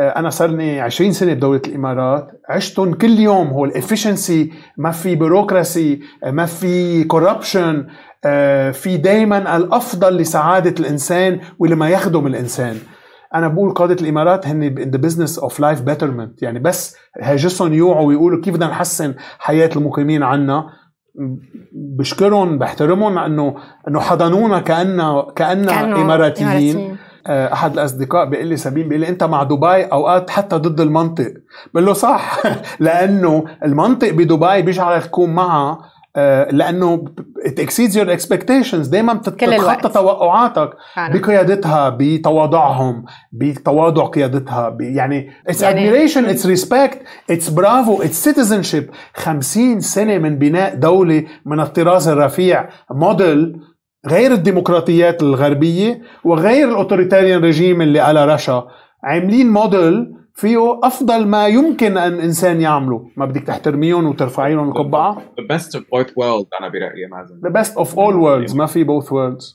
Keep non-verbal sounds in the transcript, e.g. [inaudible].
آه، انا صرني 20 سنه بدوله الامارات عشتهم كل يوم هو الافشنسي ما في بيروقراسي آه، ما في كوربشن آه، في دائما الافضل لسعاده الانسان ولما يخدم الانسان انا بقول قاده الامارات هن ان ذا بزنس اوف لايف بيترمنت يعني بس هاجسهم يوعوا ويقولوا كيف بدنا نحسن حياه المقيمين عنا بشكرهم بحترمهم انه انه حضنونا كأننا كأننا اماراتيين آه، احد الاصدقاء بيقول لي سبيل بيقول لي انت مع دبي اوقات حتى ضد المنطق بقول له صح [laughs] لانه المنطق بدبي بيجعلك تكون معها آه، لانه it exceeds your expectations دائما بتتخطى توقعاتك بقيادتها بتواضعهم بتواضع قيادتها يعني it's يعني admiration it's respect it's bravo it's citizenship 50 سنه من بناء دوله من الطراز الرفيع موديل غير الديمقراطيات الغربية وغير الأوتوريتاريان ريجيم اللي على رشا عاملين موديل فيه افضل ما يمكن ان انسان يعمله ما بدك تحترميهم وترفعيهم القبعه the best of both worlds انا برايي مازن the best of all worlds ما في both worlds